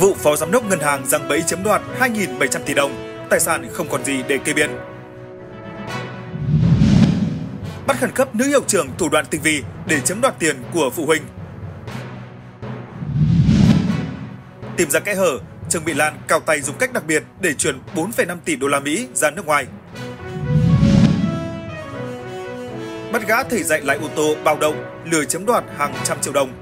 Vụ phó giám đốc ngân hàng giăng bẫy chiếm đoạt 2.700 tỷ đồng, tài sản không còn gì để kê biên. Bắt khẩn cấp nữ hiệu trưởng thủ đoạn tinh vi để chiếm đoạt tiền của phụ huynh. Tìm ra kẽ hở, Trương bị Lan cao tay dùng cách đặc biệt để chuyển 4,5 tỷ đô la Mỹ ra nước ngoài. Bắt gã thầy dạy lái ô tô bao động, lừa chiếm đoạt hàng trăm triệu đồng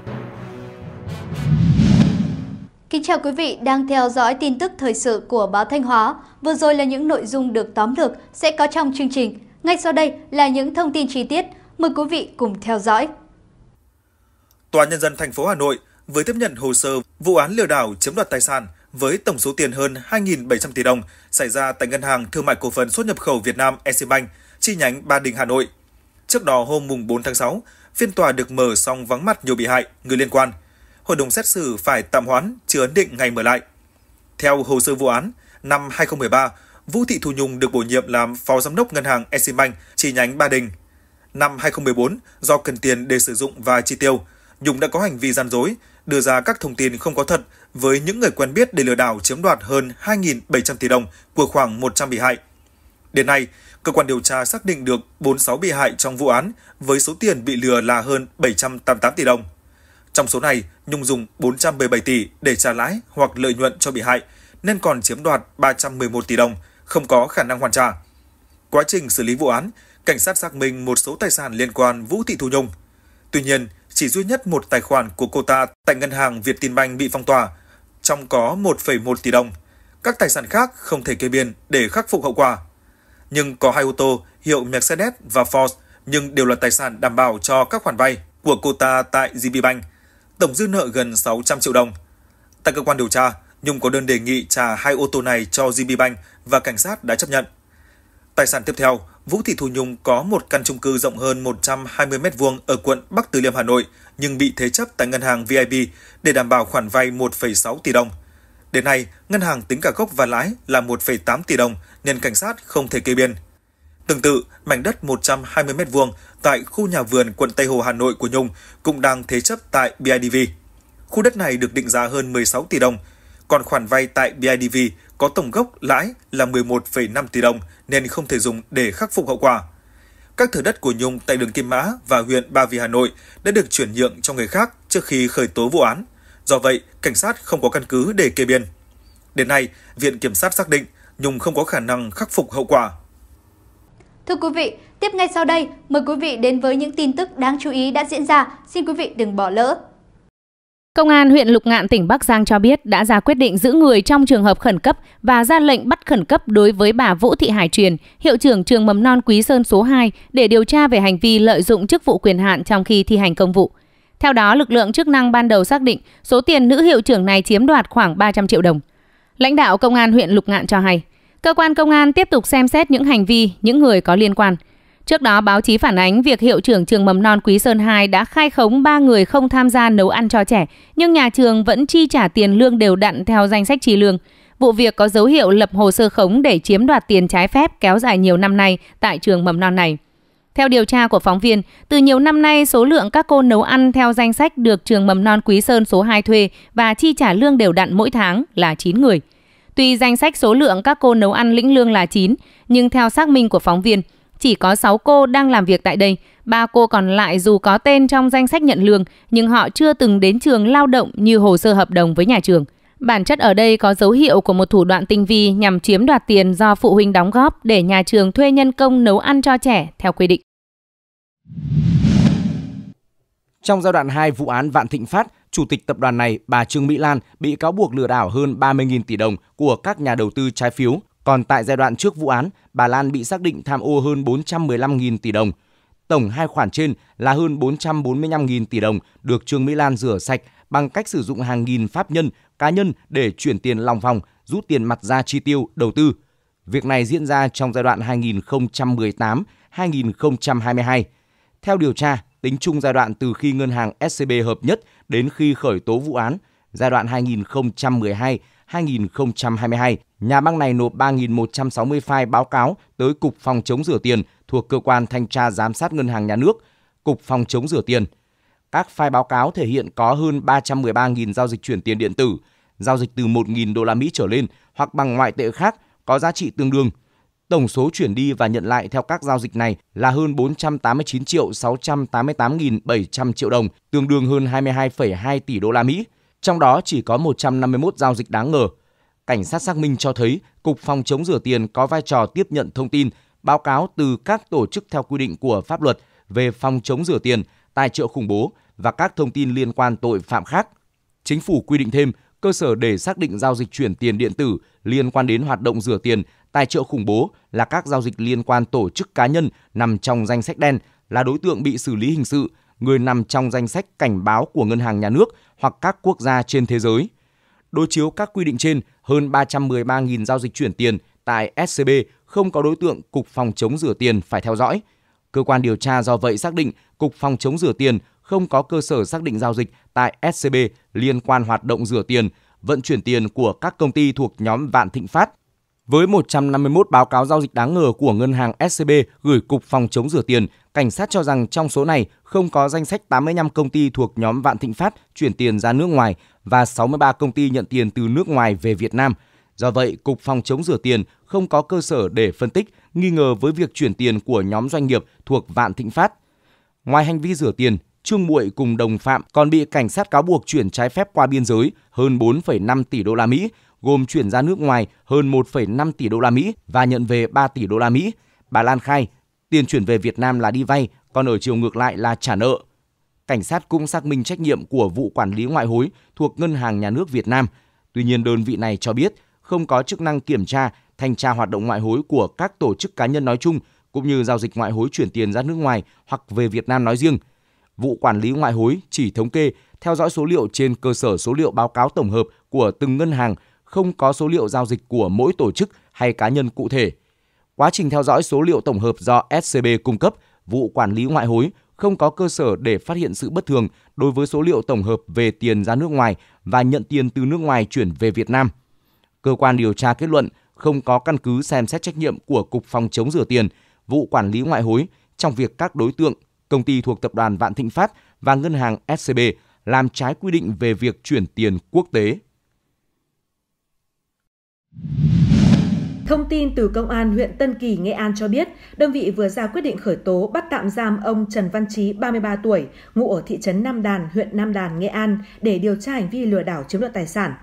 Kính chào quý vị đang theo dõi tin tức thời sự của báo Thanh Hóa. Vừa rồi là những nội dung được tóm lược sẽ có trong chương trình. Ngay sau đây là những thông tin chi tiết. Mời quý vị cùng theo dõi. Tòa nhân dân thành phố Hà Nội vừa tiếp nhận hồ sơ vụ án lừa đảo chiếm đoạt tài sản với tổng số tiền hơn 2.700 tỷ đồng xảy ra tại Ngân hàng Thương mại Cổ phần xuất nhập khẩu Việt Nam Eximbank, chi nhánh Ba Đình Hà Nội. Trước đó hôm mùng 4 tháng 6, phiên tòa được mở xong vắng mặt nhiều bị hại, người liên quan – hội đồng xét xử phải tạm hoãn chưa ấn định ngày mở lại. Theo hồ sơ vụ án, năm 2013, Vũ Thị Thu Nhung được bổ nhiệm làm phó giám đốc ngân hàng Eximbank chi nhánh Ba Đình. Năm 2014, do cần tiền để sử dụng và chi tiêu, Nhung đã có hành vi gian dối, đưa ra các thông tin không có thật với những người quen biết để lừa đảo chiếm đoạt hơn 2.700 tỷ đồng của khoảng 100 bị hại. Đến nay, cơ quan điều tra xác định được 46 bị hại trong vụ án với số tiền bị lừa là hơn 788 tỷ đồng. Trong số này, Nhung dùng 417 tỷ để trả lãi hoặc lợi nhuận cho bị hại, nên còn chiếm đoạt 311 tỷ đồng, không có khả năng hoàn trả. Quá trình xử lý vụ án, cảnh sát xác minh một số tài sản liên quan Vũ Thị Thu Nhung. Tuy nhiên, chỉ duy nhất một tài khoản của cô ta tại ngân hàng việt tin banh bị phong tỏa, trong có 1,1 tỷ đồng. Các tài sản khác không thể kê biên để khắc phục hậu quả. Nhưng có hai ô tô hiệu Mercedes và Ford nhưng đều là tài sản đảm bảo cho các khoản vay của cô ta tại GBBank tổng dư nợ gần 600 triệu đồng. Tại cơ quan điều tra, Nhung có đơn đề nghị trả hai ô tô này cho GB Bank và cảnh sát đã chấp nhận. Tài sản tiếp theo, Vũ Thị Thu Nhung có một căn chung cư rộng hơn 120 m2 ở quận Bắc Từ Liêm Hà Nội nhưng bị thế chấp tại ngân hàng VIP để đảm bảo khoản vay 1,6 tỷ đồng. Đến nay, ngân hàng tính cả gốc và lãi là 1,8 tỷ đồng nên cảnh sát không thể kê biên. Tương tự, mảnh đất 120 m vuông tại khu nhà vườn quận Tây Hồ Hà Nội của Nhung cũng đang thế chấp tại BIDV. Khu đất này được định giá hơn 16 tỷ đồng, còn khoản vay tại BIDV có tổng gốc lãi là 11,5 tỷ đồng nên không thể dùng để khắc phục hậu quả. Các thửa đất của Nhung tại đường Kim Mã và huyện Ba Vì Hà Nội đã được chuyển nhượng cho người khác trước khi khởi tố vụ án. Do vậy, cảnh sát không có căn cứ để kê biên. Đến nay, Viện Kiểm sát xác định Nhung không có khả năng khắc phục hậu quả Thưa quý vị, tiếp ngay sau đây, mời quý vị đến với những tin tức đáng chú ý đã diễn ra. Xin quý vị đừng bỏ lỡ. Công an huyện Lục Ngạn tỉnh Bắc Giang cho biết đã ra quyết định giữ người trong trường hợp khẩn cấp và ra lệnh bắt khẩn cấp đối với bà Vũ Thị Hải Truyền, hiệu trưởng trường mầm non Quý Sơn số 2 để điều tra về hành vi lợi dụng chức vụ quyền hạn trong khi thi hành công vụ. Theo đó, lực lượng chức năng ban đầu xác định số tiền nữ hiệu trưởng này chiếm đoạt khoảng 300 triệu đồng. Lãnh đạo công an huyện Lục Ngạn cho hay, Cơ quan công an tiếp tục xem xét những hành vi, những người có liên quan. Trước đó, báo chí phản ánh việc hiệu trưởng trường mầm non Quý Sơn 2 đã khai khống 3 người không tham gia nấu ăn cho trẻ, nhưng nhà trường vẫn chi trả tiền lương đều đặn theo danh sách chi lương. Vụ việc có dấu hiệu lập hồ sơ khống để chiếm đoạt tiền trái phép kéo dài nhiều năm nay tại trường mầm non này. Theo điều tra của phóng viên, từ nhiều năm nay số lượng các cô nấu ăn theo danh sách được trường mầm non Quý Sơn số 2 thuê và chi trả lương đều đặn mỗi tháng là 9 người. Tuy danh sách số lượng các cô nấu ăn lĩnh lương là 9, nhưng theo xác minh của phóng viên, chỉ có 6 cô đang làm việc tại đây, ba cô còn lại dù có tên trong danh sách nhận lương nhưng họ chưa từng đến trường lao động như hồ sơ hợp đồng với nhà trường. Bản chất ở đây có dấu hiệu của một thủ đoạn tinh vi nhằm chiếm đoạt tiền do phụ huynh đóng góp để nhà trường thuê nhân công nấu ăn cho trẻ theo quy định. Trong giai đoạn 2 vụ án Vạn Thịnh Phát, Chủ tịch tập đoàn này, bà Trương Mỹ Lan bị cáo buộc lừa đảo hơn 30.000 tỷ đồng của các nhà đầu tư trái phiếu. Còn tại giai đoạn trước vụ án, bà Lan bị xác định tham ô hơn 415.000 tỷ đồng. Tổng hai khoản trên là hơn 445.000 tỷ đồng được Trương Mỹ Lan rửa sạch bằng cách sử dụng hàng nghìn pháp nhân, cá nhân để chuyển tiền lòng vòng, rút tiền mặt ra chi tiêu, đầu tư. Việc này diễn ra trong giai đoạn 2018-2022. Theo điều tra, tính chung giai đoạn từ khi ngân hàng SCB hợp nhất đến khi khởi tố vụ án giai đoạn 2012-2022, nhà băng này nộp 3.160 file báo cáo tới Cục Phòng chống rửa tiền thuộc Cơ quan Thanh tra Giám sát Ngân hàng Nhà nước, Cục Phòng chống rửa tiền. Các file báo cáo thể hiện có hơn 313.000 giao dịch chuyển tiền điện tử, giao dịch từ 1.000 đô la Mỹ trở lên hoặc bằng ngoại tệ khác có giá trị tương đương – Tổng số chuyển đi và nhận lại theo các giao dịch này là hơn 489 triệu 688.700 triệu đồng, tương đương hơn 22,2 tỷ đô la Mỹ. Trong đó chỉ có 151 giao dịch đáng ngờ. Cảnh sát xác minh cho thấy Cục Phòng chống rửa tiền có vai trò tiếp nhận thông tin, báo cáo từ các tổ chức theo quy định của pháp luật về phòng chống rửa tiền, tài trợ khủng bố và các thông tin liên quan tội phạm khác. Chính phủ quy định thêm cơ sở để xác định giao dịch chuyển tiền điện tử liên quan đến hoạt động rửa tiền, tài trợ khủng bố là các giao dịch liên quan tổ chức cá nhân nằm trong danh sách đen là đối tượng bị xử lý hình sự, người nằm trong danh sách cảnh báo của ngân hàng nhà nước hoặc các quốc gia trên thế giới. Đối chiếu các quy định trên, hơn 313.000 giao dịch chuyển tiền tại SCB không có đối tượng Cục Phòng chống rửa tiền phải theo dõi. Cơ quan điều tra do vậy xác định Cục Phòng chống rửa tiền không có cơ sở xác định giao dịch tại SCB liên quan hoạt động rửa tiền, vận chuyển tiền của các công ty thuộc nhóm Vạn Thịnh Phát. Với 151 báo cáo giao dịch đáng ngờ của ngân hàng SCB gửi Cục Phòng chống rửa tiền, cảnh sát cho rằng trong số này không có danh sách 85 công ty thuộc nhóm Vạn Thịnh Phát chuyển tiền ra nước ngoài và 63 công ty nhận tiền từ nước ngoài về Việt Nam. Do vậy, Cục Phòng chống rửa tiền không có cơ sở để phân tích, nghi ngờ với việc chuyển tiền của nhóm doanh nghiệp thuộc Vạn Thịnh Phát. Ngoài hành vi rửa tiền, Trương Muội cùng đồng phạm còn bị cảnh sát cáo buộc chuyển trái phép qua biên giới hơn 4,5 tỷ đô la Mỹ, gồm chuyển ra nước ngoài hơn 1,5 tỷ đô la Mỹ và nhận về 3 tỷ đô la Mỹ. Bà Lan khai tiền chuyển về Việt Nam là đi vay, còn ở chiều ngược lại là trả nợ. Cảnh sát cũng xác minh trách nhiệm của vụ quản lý ngoại hối thuộc Ngân hàng Nhà nước Việt Nam. Tuy nhiên đơn vị này cho biết không có chức năng kiểm tra, thanh tra hoạt động ngoại hối của các tổ chức cá nhân nói chung cũng như giao dịch ngoại hối chuyển tiền ra nước ngoài hoặc về Việt Nam nói riêng – vụ quản lý ngoại hối chỉ thống kê, theo dõi số liệu trên cơ sở số liệu báo cáo tổng hợp của từng ngân hàng, không có số liệu giao dịch của mỗi tổ chức hay cá nhân cụ thể. Quá trình theo dõi số liệu tổng hợp do SCB cung cấp, vụ quản lý ngoại hối không có cơ sở để phát hiện sự bất thường đối với số liệu tổng hợp về tiền ra nước ngoài và nhận tiền từ nước ngoài chuyển về Việt Nam. Cơ quan điều tra kết luận không có căn cứ xem xét trách nhiệm của Cục Phòng chống rửa tiền, vụ quản lý ngoại hối trong việc các đối tượng công ty thuộc tập đoàn Vạn Thịnh Phát và ngân hàng SCB làm trái quy định về việc chuyển tiền quốc tế. Thông tin từ Công an huyện Tân Kỳ, Nghệ An cho biết, đơn vị vừa ra quyết định khởi tố bắt tạm giam ông Trần Văn Trí, 33 tuổi, ngụ ở thị trấn Nam Đàn, huyện Nam Đàn, Nghệ An để điều tra hành vi lừa đảo chiếm đoạt tài sản.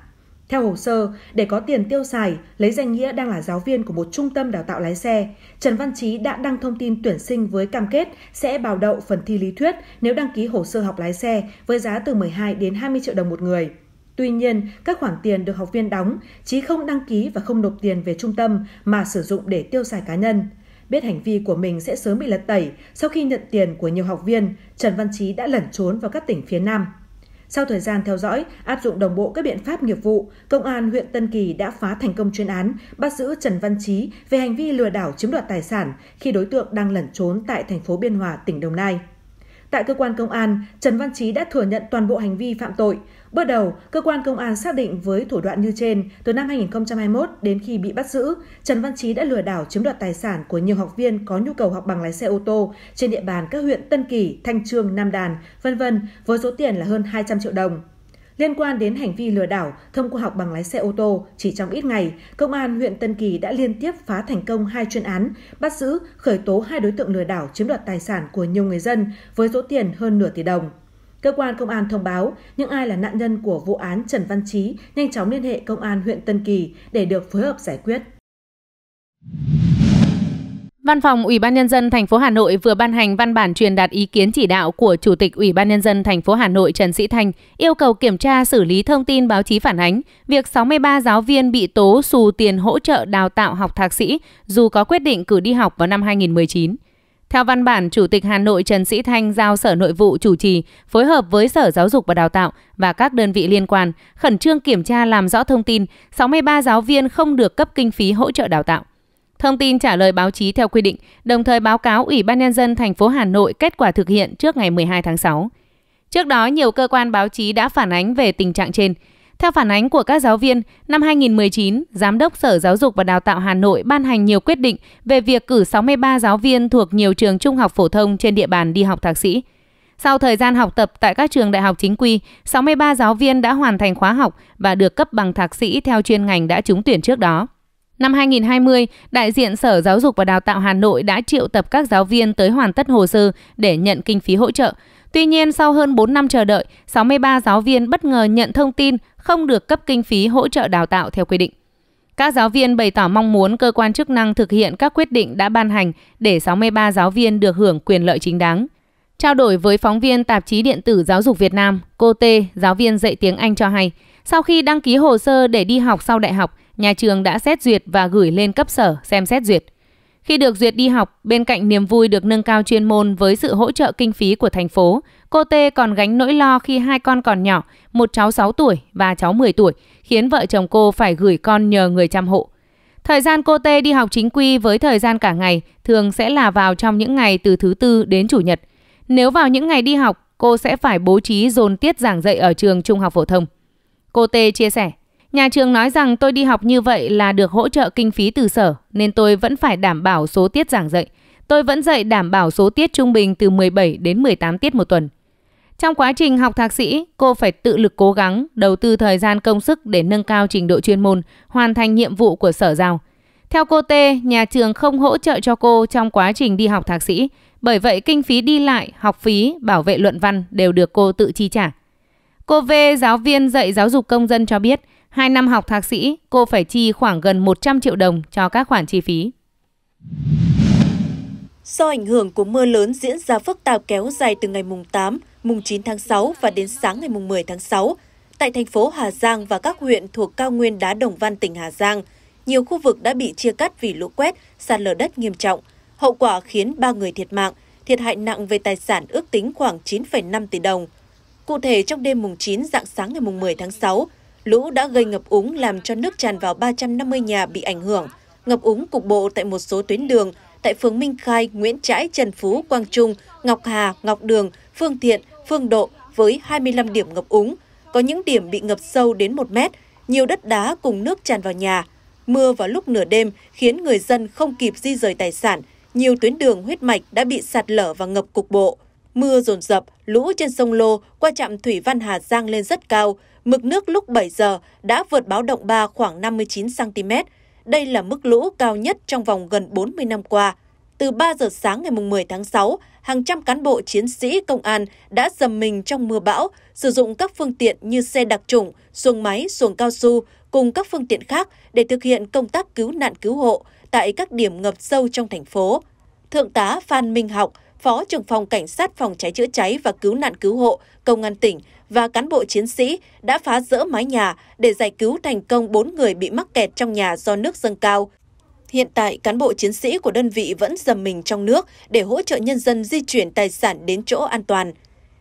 Theo hồ sơ, để có tiền tiêu xài, lấy danh nghĩa đang là giáo viên của một trung tâm đào tạo lái xe, Trần Văn Chí đã đăng thông tin tuyển sinh với cam kết sẽ bảo đậu phần thi lý thuyết nếu đăng ký hồ sơ học lái xe với giá từ 12 đến 20 triệu đồng một người. Tuy nhiên, các khoản tiền được học viên đóng, Chí không đăng ký và không nộp tiền về trung tâm mà sử dụng để tiêu xài cá nhân. Biết hành vi của mình sẽ sớm bị lật tẩy, sau khi nhận tiền của nhiều học viên, Trần Văn Chí đã lẩn trốn vào các tỉnh phía Nam. Sau thời gian theo dõi, áp dụng đồng bộ các biện pháp nghiệp vụ, Công an huyện Tân Kỳ đã phá thành công chuyên án, bắt giữ Trần Văn Chí về hành vi lừa đảo chiếm đoạt tài sản khi đối tượng đang lẩn trốn tại thành phố Biên Hòa, tỉnh Đồng Nai. Tại cơ quan công an, Trần Văn Chí đã thừa nhận toàn bộ hành vi phạm tội, Bước đầu, cơ quan công an xác định với thủ đoạn như trên, từ năm 2021 đến khi bị bắt giữ, Trần Văn Chí đã lừa đảo chiếm đoạt tài sản của nhiều học viên có nhu cầu học bằng lái xe ô tô trên địa bàn các huyện Tân Kỳ, Thanh Trương, Nam Đàn, vân vân với số tiền là hơn 200 triệu đồng. Liên quan đến hành vi lừa đảo thông qua học bằng lái xe ô tô, chỉ trong ít ngày, công an huyện Tân Kỳ đã liên tiếp phá thành công hai chuyên án, bắt giữ, khởi tố hai đối tượng lừa đảo chiếm đoạt tài sản của nhiều người dân với số tiền hơn nửa tỷ đồng. Cơ quan công an thông báo, những ai là nạn nhân của vụ án Trần Văn Chí nhanh chóng liên hệ công an huyện Tân Kỳ để được phối hợp giải quyết. Văn phòng Ủy ban nhân dân thành phố Hà Nội vừa ban hành văn bản truyền đạt ý kiến chỉ đạo của Chủ tịch Ủy ban nhân dân thành phố Hà Nội Trần Sĩ Thành yêu cầu kiểm tra xử lý thông tin báo chí phản ánh việc 63 giáo viên bị tố xù tiền hỗ trợ đào tạo học thạc sĩ dù có quyết định cử đi học vào năm 2019. Theo văn bản, Chủ tịch Hà Nội Trần Sĩ Thanh giao Sở Nội vụ chủ trì, phối hợp với Sở Giáo dục và Đào tạo và các đơn vị liên quan, khẩn trương kiểm tra làm rõ thông tin 63 giáo viên không được cấp kinh phí hỗ trợ đào tạo. Thông tin trả lời báo chí theo quy định, đồng thời báo cáo Ủy ban nhân dân thành phố Hà Nội kết quả thực hiện trước ngày 12 tháng 6. Trước đó, nhiều cơ quan báo chí đã phản ánh về tình trạng trên. Theo phản ánh của các giáo viên, năm 2019, Giám đốc Sở Giáo dục và Đào tạo Hà Nội ban hành nhiều quyết định về việc cử 63 giáo viên thuộc nhiều trường trung học phổ thông trên địa bàn đi học thạc sĩ. Sau thời gian học tập tại các trường đại học chính quy, 63 giáo viên đã hoàn thành khóa học và được cấp bằng thạc sĩ theo chuyên ngành đã trúng tuyển trước đó. Năm 2020, đại diện Sở Giáo dục và Đào tạo Hà Nội đã triệu tập các giáo viên tới hoàn tất hồ sơ để nhận kinh phí hỗ trợ. Tuy nhiên, sau hơn 4 năm chờ đợi, 63 giáo viên bất ngờ nhận thông tin không được cấp kinh phí hỗ trợ đào tạo theo quy định. Các giáo viên bày tỏ mong muốn cơ quan chức năng thực hiện các quyết định đã ban hành để 63 giáo viên được hưởng quyền lợi chính đáng. Trao đổi với phóng viên tạp chí điện tử Giáo dục Việt Nam, cô T. giáo viên dạy tiếng Anh cho hay, sau khi đăng ký hồ sơ để đi học sau đại học, nhà trường đã xét duyệt và gửi lên cấp sở xem xét duyệt. Khi được duyệt đi học, bên cạnh niềm vui được nâng cao chuyên môn với sự hỗ trợ kinh phí của thành phố, cô Tê còn gánh nỗi lo khi hai con còn nhỏ, một cháu 6 tuổi và cháu 10 tuổi, khiến vợ chồng cô phải gửi con nhờ người chăm hộ. Thời gian cô Tê đi học chính quy với thời gian cả ngày thường sẽ là vào trong những ngày từ thứ tư đến chủ nhật. Nếu vào những ngày đi học, cô sẽ phải bố trí dồn tiết giảng dạy ở trường trung học phổ thông. Cô Tê chia sẻ, Nhà trường nói rằng tôi đi học như vậy là được hỗ trợ kinh phí từ sở, nên tôi vẫn phải đảm bảo số tiết giảng dạy. Tôi vẫn dạy đảm bảo số tiết trung bình từ 17 đến 18 tiết một tuần. Trong quá trình học thạc sĩ, cô phải tự lực cố gắng, đầu tư thời gian công sức để nâng cao trình độ chuyên môn, hoàn thành nhiệm vụ của sở giao. Theo cô T, nhà trường không hỗ trợ cho cô trong quá trình đi học thạc sĩ, bởi vậy kinh phí đi lại, học phí, bảo vệ luận văn đều được cô tự chi trả. Cô V, giáo viên dạy giáo dục công dân cho biết – 2 năm học thạc sĩ, cô phải chi khoảng gần 100 triệu đồng cho các khoản chi phí. Do ảnh hưởng của mưa lớn diễn ra phức tạp kéo dài từ ngày mùng 8, mùng 9 tháng 6 và đến sáng ngày mùng 10 tháng 6, tại thành phố Hà Giang và các huyện thuộc cao nguyên đá Đồng Văn tỉnh Hà Giang, nhiều khu vực đã bị chia cắt vì lũ quét, sạt lở đất nghiêm trọng. Hậu quả khiến 3 người thiệt mạng, thiệt hại nặng về tài sản ước tính khoảng 9,5 tỷ đồng. Cụ thể, trong đêm mùng 9 dạng sáng ngày mùng 10 tháng 6, lũ đã gây ngập úng làm cho nước tràn vào 350 nhà bị ảnh hưởng, ngập úng cục bộ tại một số tuyến đường tại phường Minh Khai, Nguyễn Trãi, Trần Phú, Quang Trung, Ngọc Hà, Ngọc Đường, Phương Thiện, Phương Độ với 25 điểm ngập úng, có những điểm bị ngập sâu đến 1 mét, nhiều đất đá cùng nước tràn vào nhà. Mưa vào lúc nửa đêm khiến người dân không kịp di rời tài sản, nhiều tuyến đường huyết mạch đã bị sạt lở và ngập cục bộ. Mưa rồn rập, lũ trên sông Lô qua trạm Thủy Văn Hà Giang lên rất cao, mực nước lúc 7 giờ đã vượt báo động 3 khoảng 59cm. Đây là mức lũ cao nhất trong vòng gần 40 năm qua. Từ 3 giờ sáng ngày 10 tháng 6, hàng trăm cán bộ chiến sĩ công an đã dầm mình trong mưa bão, sử dụng các phương tiện như xe đặc trùng, xuồng máy, xuồng cao su cùng các phương tiện khác để thực hiện công tác cứu nạn cứu hộ tại các điểm ngập sâu trong thành phố. Thượng tá Phan Minh Học, Phó trưởng phòng Cảnh sát phòng cháy chữa cháy và cứu nạn cứu hộ Công an tỉnh và cán bộ chiến sĩ đã phá rỡ mái nhà để giải cứu thành công 4 người bị mắc kẹt trong nhà do nước dâng cao. Hiện tại, cán bộ chiến sĩ của đơn vị vẫn dầm mình trong nước để hỗ trợ nhân dân di chuyển tài sản đến chỗ an toàn.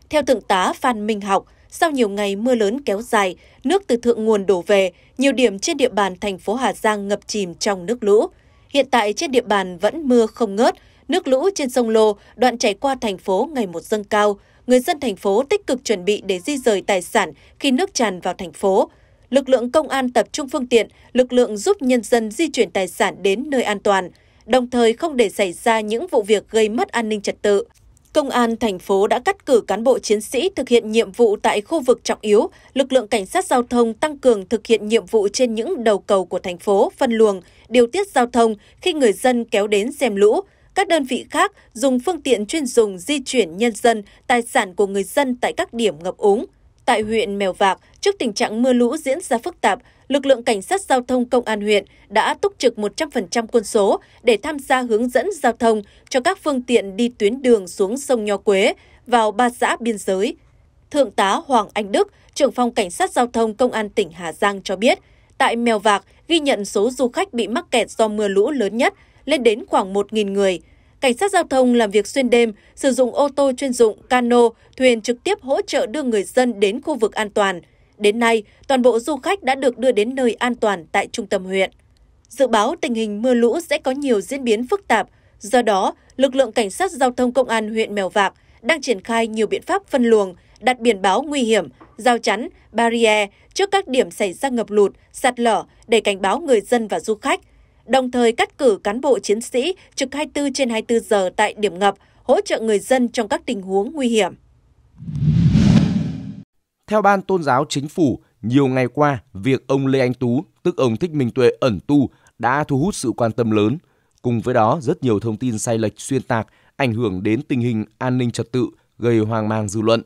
Theo Thượng tá Phan Minh Học, sau nhiều ngày mưa lớn kéo dài, nước từ thượng nguồn đổ về, nhiều điểm trên địa bàn thành phố Hà Giang ngập chìm trong nước lũ. Hiện tại trên địa bàn vẫn mưa không ngớt, nước lũ trên sông Lô, đoạn chảy qua thành phố ngày một dâng cao, người dân thành phố tích cực chuẩn bị để di rời tài sản khi nước tràn vào thành phố. Lực lượng công an tập trung phương tiện, lực lượng giúp nhân dân di chuyển tài sản đến nơi an toàn, đồng thời không để xảy ra những vụ việc gây mất an ninh trật tự. Công an thành phố đã cắt cử cán bộ chiến sĩ thực hiện nhiệm vụ tại khu vực trọng yếu, lực lượng cảnh sát giao thông tăng cường thực hiện nhiệm vụ trên những đầu cầu của thành phố, phân luồng, điều tiết giao thông khi người dân kéo đến xem lũ, các đơn vị khác dùng phương tiện chuyên dùng di chuyển nhân dân, tài sản của người dân tại các điểm ngập úng. Tại huyện Mèo Vạc, trước tình trạng mưa lũ diễn ra phức tạp, lực lượng cảnh sát giao thông công an huyện đã túc trực 100% quân số để tham gia hướng dẫn giao thông cho các phương tiện đi tuyến đường xuống sông Nho Quế vào ba xã biên giới. Thượng tá Hoàng Anh Đức, trưởng phòng cảnh sát giao thông công an tỉnh Hà Giang cho biết, tại Mèo Vạc ghi nhận số du khách bị mắc kẹt do mưa lũ lớn nhất lên đến khoảng 1.000 người. Cảnh sát giao thông làm việc xuyên đêm, sử dụng ô tô chuyên dụng, cano, thuyền trực tiếp hỗ trợ đưa người dân đến khu vực an toàn. Đến nay, toàn bộ du khách đã được đưa đến nơi an toàn tại trung tâm huyện. Dự báo tình hình mưa lũ sẽ có nhiều diễn biến phức tạp, do đó, lực lượng cảnh sát giao thông công an huyện Mèo Vạc đang triển khai nhiều biện pháp phân luồng, đặt biển báo nguy hiểm, giao chắn, barrier trước các điểm xảy ra ngập lụt, sạt lở để cảnh báo người dân và du khách – đồng thời cắt cử cán bộ chiến sĩ trực 24 trên 24 giờ tại điểm ngập, hỗ trợ người dân trong các tình huống nguy hiểm. Theo Ban Tôn giáo Chính phủ, nhiều ngày qua, việc ông Lê Anh Tú, tức ông Thích Minh Tuệ ẩn tu, đã thu hút sự quan tâm lớn. Cùng với đó, rất nhiều thông tin sai lệch xuyên tạc ảnh hưởng đến tình hình an ninh trật tự, gây hoang mang dư luận.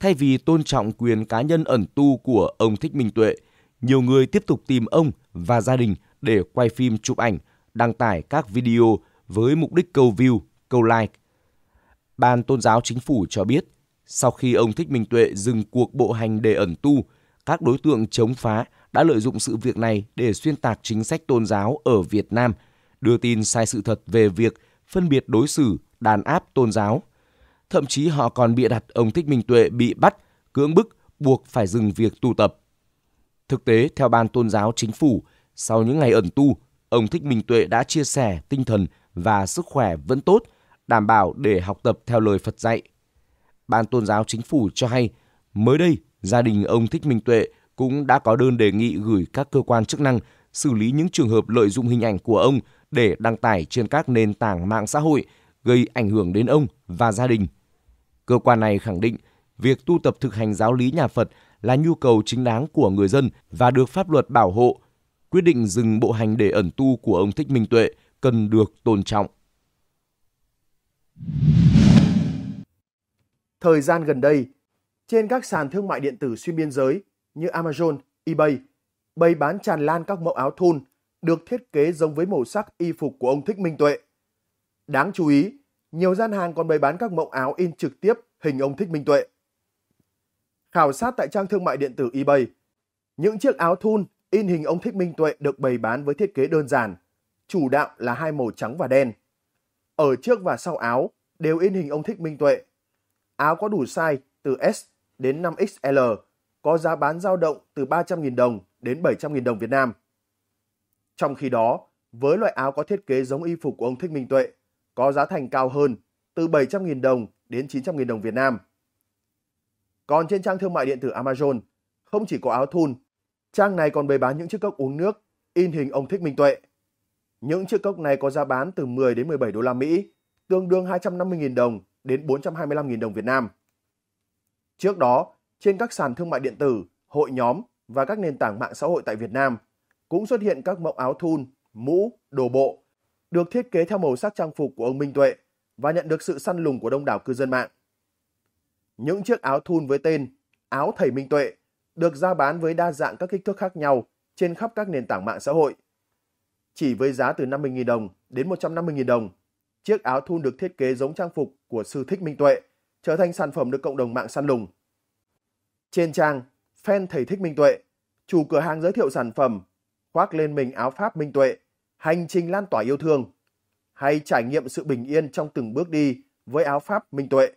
Thay vì tôn trọng quyền cá nhân ẩn tu của ông Thích Minh Tuệ, nhiều người tiếp tục tìm ông và gia đình để quay phim chụp ảnh, đăng tải các video với mục đích câu view, câu like. Ban Tôn giáo Chính phủ cho biết, sau khi ông Thích Minh Tuệ dừng cuộc bộ hành để ẩn tu, các đối tượng chống phá đã lợi dụng sự việc này để xuyên tạc chính sách tôn giáo ở Việt Nam, đưa tin sai sự thật về việc phân biệt đối xử, đàn áp tôn giáo. Thậm chí họ còn bịa đặt ông Thích Minh Tuệ bị bắt, cưỡng bức, buộc phải dừng việc tu tập. Thực tế, theo Ban Tôn giáo Chính phủ, sau những ngày ẩn tu, ông Thích Minh Tuệ đã chia sẻ tinh thần và sức khỏe vẫn tốt, đảm bảo để học tập theo lời Phật dạy. Ban tôn giáo chính phủ cho hay, mới đây gia đình ông Thích Minh Tuệ cũng đã có đơn đề nghị gửi các cơ quan chức năng xử lý những trường hợp lợi dụng hình ảnh của ông để đăng tải trên các nền tảng mạng xã hội gây ảnh hưởng đến ông và gia đình. Cơ quan này khẳng định việc tu tập thực hành giáo lý nhà Phật là nhu cầu chính đáng của người dân và được pháp luật bảo hộ quyết định dừng bộ hành để ẩn tu của ông Thích Minh Tuệ cần được tôn trọng. Thời gian gần đây, trên các sàn thương mại điện tử xuyên biên giới như Amazon, eBay, bày bán tràn lan các mẫu áo thun được thiết kế giống với màu sắc y phục của ông Thích Minh Tuệ. Đáng chú ý, nhiều gian hàng còn bày bán các mẫu áo in trực tiếp hình ông Thích Minh Tuệ. Khảo sát tại trang thương mại điện tử eBay, những chiếc áo thun In hình ông Thích Minh Tuệ được bày bán với thiết kế đơn giản, chủ đạo là hai màu trắng và đen. Ở trước và sau áo đều in hình ông Thích Minh Tuệ. Áo có đủ size từ S đến 5XL, có giá bán dao động từ 300.000 đồng đến 700.000 đồng Việt Nam. Trong khi đó, với loại áo có thiết kế giống y phục của ông Thích Minh Tuệ, có giá thành cao hơn, từ 700.000 đồng đến 900.000 đồng Việt Nam. Còn trên trang thương mại điện tử Amazon, không chỉ có áo thun Trang này còn bày bán những chiếc cốc uống nước, in hình ông Thích Minh Tuệ. Những chiếc cốc này có giá bán từ 10 đến 17 đô la Mỹ, tương đương 250.000 đồng đến 425.000 đồng Việt Nam. Trước đó, trên các sàn thương mại điện tử, hội nhóm và các nền tảng mạng xã hội tại Việt Nam cũng xuất hiện các mẫu áo thun, mũ, đồ bộ được thiết kế theo màu sắc trang phục của ông Minh Tuệ và nhận được sự săn lùng của đông đảo cư dân mạng. Những chiếc áo thun với tên áo thầy Minh Tuệ được giao bán với đa dạng các kích thước khác nhau trên khắp các nền tảng mạng xã hội. Chỉ với giá từ 50.000 đồng đến 150.000 đồng, chiếc áo thun được thiết kế giống trang phục của sư thích Minh Tuệ, trở thành sản phẩm được cộng đồng mạng săn lùng. Trên trang, fan thầy thích Minh Tuệ, chủ cửa hàng giới thiệu sản phẩm, khoác lên mình áo Pháp Minh Tuệ, hành trình lan tỏa yêu thương, hay trải nghiệm sự bình yên trong từng bước đi với áo Pháp Minh Tuệ.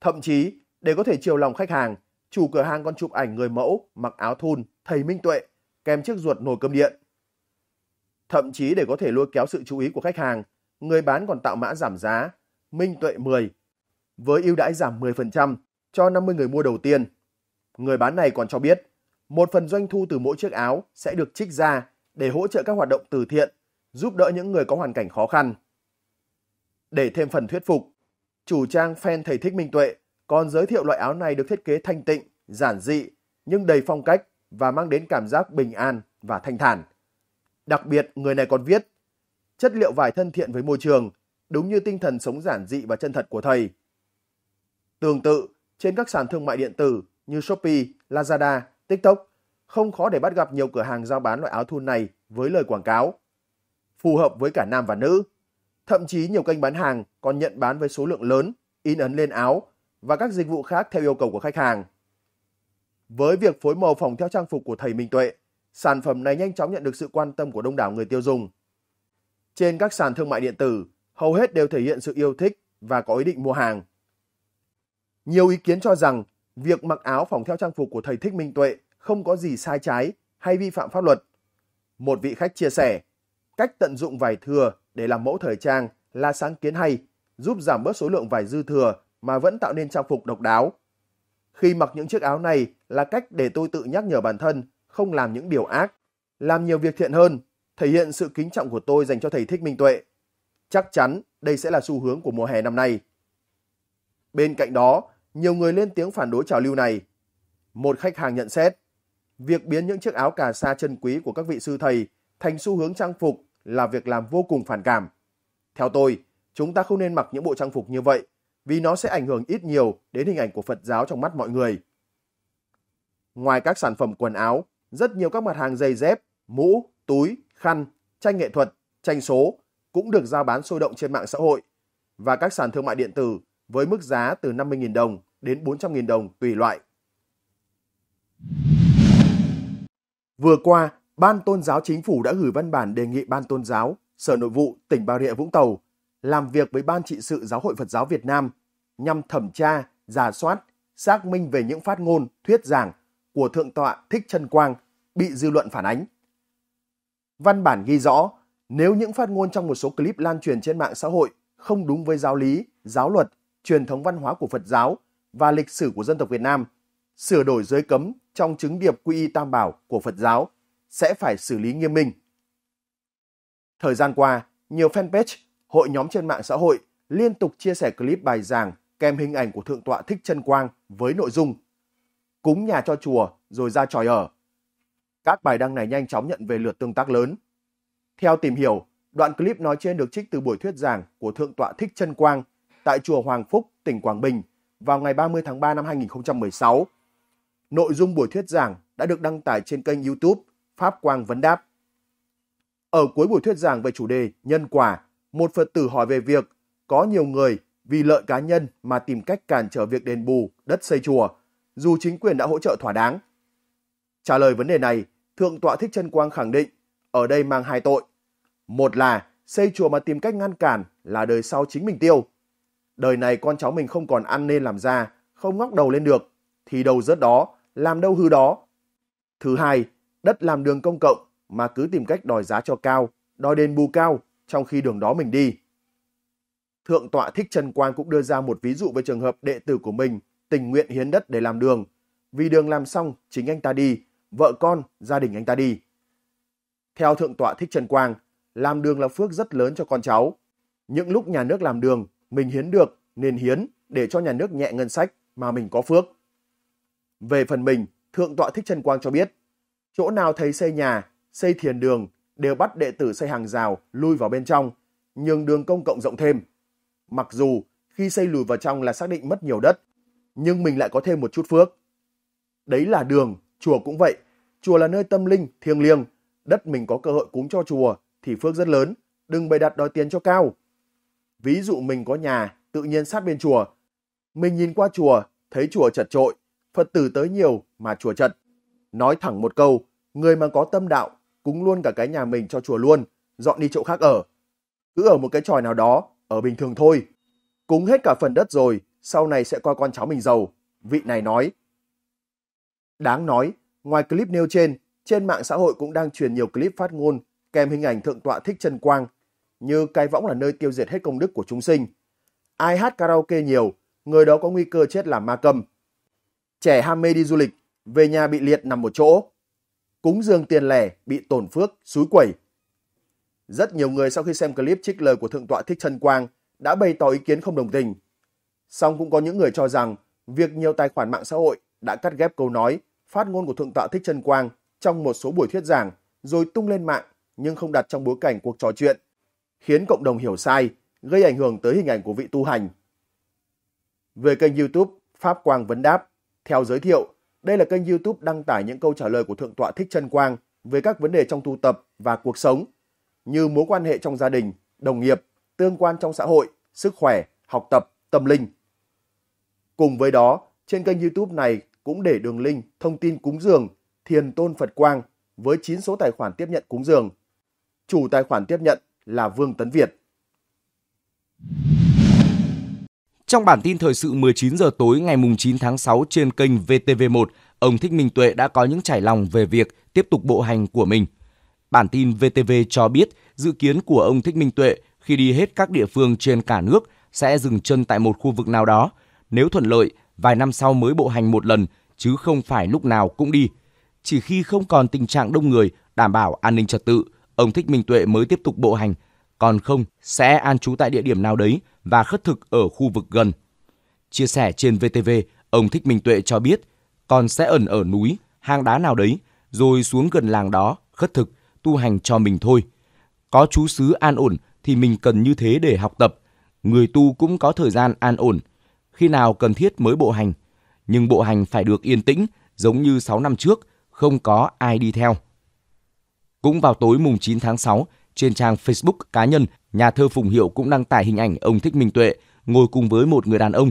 Thậm chí, để có thể chiều lòng khách hàng, chủ cửa hàng còn chụp ảnh người mẫu mặc áo thun, thầy Minh Tuệ, kèm chiếc ruột nồi cơm điện. Thậm chí để có thể lôi kéo sự chú ý của khách hàng, người bán còn tạo mã giảm giá Minh Tuệ 10 với ưu đãi giảm 10% cho 50 người mua đầu tiên. Người bán này còn cho biết, một phần doanh thu từ mỗi chiếc áo sẽ được trích ra để hỗ trợ các hoạt động từ thiện, giúp đỡ những người có hoàn cảnh khó khăn. Để thêm phần thuyết phục, chủ trang fan thầy thích Minh Tuệ còn giới thiệu loại áo này được thiết kế thanh tịnh, giản dị nhưng đầy phong cách và mang đến cảm giác bình an và thanh thản. Đặc biệt, người này còn viết, chất liệu vải thân thiện với môi trường, đúng như tinh thần sống giản dị và chân thật của thầy. Tương tự, trên các sàn thương mại điện tử như Shopee, Lazada, TikTok, không khó để bắt gặp nhiều cửa hàng giao bán loại áo thun này với lời quảng cáo. Phù hợp với cả nam và nữ. Thậm chí nhiều kênh bán hàng còn nhận bán với số lượng lớn, in ấn lên áo và các dịch vụ khác theo yêu cầu của khách hàng. Với việc phối màu phòng theo trang phục của thầy Minh Tuệ, sản phẩm này nhanh chóng nhận được sự quan tâm của đông đảo người tiêu dùng. Trên các sàn thương mại điện tử, hầu hết đều thể hiện sự yêu thích và có ý định mua hàng. Nhiều ý kiến cho rằng việc mặc áo phòng theo trang phục của thầy Thích Minh Tuệ không có gì sai trái hay vi phạm pháp luật. Một vị khách chia sẻ, cách tận dụng vải thừa để làm mẫu thời trang là sáng kiến hay, giúp giảm bớt số lượng vải dư thừa mà vẫn tạo nên trang phục độc đáo. Khi mặc những chiếc áo này là cách để tôi tự nhắc nhở bản thân không làm những điều ác, làm nhiều việc thiện hơn, thể hiện sự kính trọng của tôi dành cho thầy Thích Minh Tuệ. Chắc chắn đây sẽ là xu hướng của mùa hè năm nay. Bên cạnh đó, nhiều người lên tiếng phản đối trào lưu này. Một khách hàng nhận xét, việc biến những chiếc áo cà sa chân quý của các vị sư thầy thành xu hướng trang phục là việc làm vô cùng phản cảm. Theo tôi, chúng ta không nên mặc những bộ trang phục như vậy vì nó sẽ ảnh hưởng ít nhiều đến hình ảnh của Phật giáo trong mắt mọi người. Ngoài các sản phẩm quần áo, rất nhiều các mặt hàng giày dép, mũ, túi, khăn, tranh nghệ thuật, tranh số cũng được giao bán sôi động trên mạng xã hội và các sàn thương mại điện tử với mức giá từ 50.000 đồng đến 400.000 đồng tùy loại. Vừa qua, Ban Tôn giáo Chính phủ đã gửi văn bản đề nghị Ban Tôn giáo, Sở Nội vụ, tỉnh Bà Rịa Vũng Tàu làm việc với Ban trị sự Giáo hội Phật giáo Việt Nam nhằm thẩm tra, giả soát, xác minh về những phát ngôn, thuyết giảng của Thượng tọa Thích Trân Quang bị dư luận phản ánh. Văn bản ghi rõ, nếu những phát ngôn trong một số clip lan truyền trên mạng xã hội không đúng với giáo lý, giáo luật, truyền thống văn hóa của Phật giáo và lịch sử của dân tộc Việt Nam, sửa đổi giới cấm trong chứng điệp quy y tam bảo của Phật giáo sẽ phải xử lý nghiêm minh. Thời gian qua, nhiều fanpage hội nhóm trên mạng xã hội liên tục chia sẻ clip bài giảng kèm hình ảnh của Thượng tọa Thích Trân Quang với nội dung Cúng nhà cho chùa rồi ra tròi ở. Các bài đăng này nhanh chóng nhận về lượt tương tác lớn. Theo tìm hiểu, đoạn clip nói trên được trích từ buổi thuyết giảng của Thượng tọa Thích Trân Quang tại chùa Hoàng Phúc, tỉnh Quảng Bình vào ngày 30 tháng 3 năm 2016. Nội dung buổi thuyết giảng đã được đăng tải trên kênh YouTube Pháp Quang Vấn Đáp. Ở cuối buổi thuyết giảng về chủ đề nhân quả một Phật tử hỏi về việc có nhiều người vì lợi cá nhân mà tìm cách cản trở việc đền bù đất xây chùa, dù chính quyền đã hỗ trợ thỏa đáng. Trả lời vấn đề này, Thượng tọa Thích Chân Quang khẳng định ở đây mang hai tội. Một là xây chùa mà tìm cách ngăn cản là đời sau chính mình tiêu. Đời này con cháu mình không còn ăn nên làm ra, không ngóc đầu lên được, thì đầu rớt đó, làm đâu hư đó. Thứ hai, đất làm đường công cộng mà cứ tìm cách đòi giá cho cao, đòi đền bù cao trong khi đường đó mình đi. Thượng tọa Thích Trần Quang cũng đưa ra một ví dụ về trường hợp đệ tử của mình tình nguyện hiến đất để làm đường. Vì đường làm xong, chính anh ta đi, vợ con, gia đình anh ta đi. Theo Thượng tọa Thích Trần Quang, làm đường là phước rất lớn cho con cháu. Những lúc nhà nước làm đường, mình hiến được nên hiến để cho nhà nước nhẹ ngân sách mà mình có phước. Về phần mình, Thượng tọa Thích Trần Quang cho biết, chỗ nào thấy xây nhà, xây thiền đường đều bắt đệ tử xây hàng rào lui vào bên trong, nhường đường công cộng rộng thêm. Mặc dù khi xây lùi vào trong là xác định mất nhiều đất, nhưng mình lại có thêm một chút phước. Đấy là đường, chùa cũng vậy. Chùa là nơi tâm linh, thiêng liêng. Đất mình có cơ hội cúng cho chùa thì phước rất lớn, đừng bày đặt đòi tiền cho cao. Ví dụ mình có nhà, tự nhiên sát bên chùa. Mình nhìn qua chùa, thấy chùa chật trội, Phật tử tới nhiều mà chùa chật. Nói thẳng một câu, người mà có tâm đạo cúng luôn cả cái nhà mình cho chùa luôn, dọn đi chỗ khác ở. Cứ ở một cái tròi nào đó, ở bình thường thôi. Cúng hết cả phần đất rồi, sau này sẽ coi con cháu mình giàu, vị này nói. Đáng nói, ngoài clip nêu trên, trên mạng xã hội cũng đang truyền nhiều clip phát ngôn kèm hình ảnh thượng tọa thích chân quang, như cái võng là nơi tiêu diệt hết công đức của chúng sinh. Ai hát karaoke nhiều, người đó có nguy cơ chết làm ma cầm. Trẻ ham mê đi du lịch, về nhà bị liệt nằm một chỗ cúng dường tiền lẻ bị tổn phước, suối quẩy. Rất nhiều người sau khi xem clip trích lời của Thượng tọa Thích Trân Quang đã bày tỏ ý kiến không đồng tình. Song cũng có những người cho rằng việc nhiều tài khoản mạng xã hội đã cắt ghép câu nói, phát ngôn của Thượng tọa Thích Trân Quang trong một số buổi thuyết giảng rồi tung lên mạng nhưng không đặt trong bối cảnh cuộc trò chuyện, khiến cộng đồng hiểu sai, gây ảnh hưởng tới hình ảnh của vị tu hành. Về kênh YouTube Pháp Quang Vấn Đáp, theo giới thiệu, đây là kênh YouTube đăng tải những câu trả lời của Thượng tọa Thích chân Quang về các vấn đề trong tu tập và cuộc sống như mối quan hệ trong gia đình, đồng nghiệp, tương quan trong xã hội, sức khỏe, học tập, tâm linh. Cùng với đó, trên kênh YouTube này cũng để đường link thông tin cúng dường Thiền Tôn Phật Quang với 9 số tài khoản tiếp nhận cúng dường. Chủ tài khoản tiếp nhận là Vương Tấn Việt. Trong bản tin thời sự 19 giờ tối ngày 9 tháng 6 trên kênh VTV1, ông Thích Minh Tuệ đã có những trải lòng về việc tiếp tục bộ hành của mình. Bản tin VTV cho biết dự kiến của ông Thích Minh Tuệ khi đi hết các địa phương trên cả nước sẽ dừng chân tại một khu vực nào đó. Nếu thuận lợi, vài năm sau mới bộ hành một lần, chứ không phải lúc nào cũng đi. Chỉ khi không còn tình trạng đông người, đảm bảo an ninh trật tự, ông Thích Minh Tuệ mới tiếp tục bộ hành, còn không sẽ an trú tại địa điểm nào đấy và khất thực ở khu vực gần. Chia sẻ trên VTV, ông Thích Minh Tuệ cho biết còn sẽ ẩn ở núi, hang đá nào đấy, rồi xuống gần làng đó, khất thực, tu hành cho mình thôi. Có chú xứ an ổn thì mình cần như thế để học tập. Người tu cũng có thời gian an ổn, khi nào cần thiết mới bộ hành. Nhưng bộ hành phải được yên tĩnh, giống như 6 năm trước, không có ai đi theo. Cũng vào tối mùng 9 tháng 6, trên trang Facebook cá nhân Nhà thơ Phùng Hiệu cũng đăng tải hình ảnh ông Thích Minh Tuệ ngồi cùng với một người đàn ông.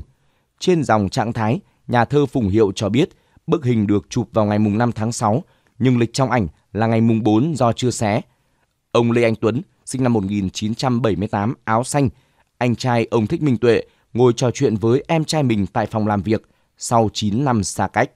Trên dòng trạng thái, nhà thơ Phùng Hiệu cho biết bức hình được chụp vào ngày mùng 5 tháng 6, nhưng lịch trong ảnh là ngày mùng 4 do chưa xé. Ông Lê Anh Tuấn, sinh năm 1978, áo xanh, anh trai ông Thích Minh Tuệ ngồi trò chuyện với em trai mình tại phòng làm việc sau 9 năm xa cách.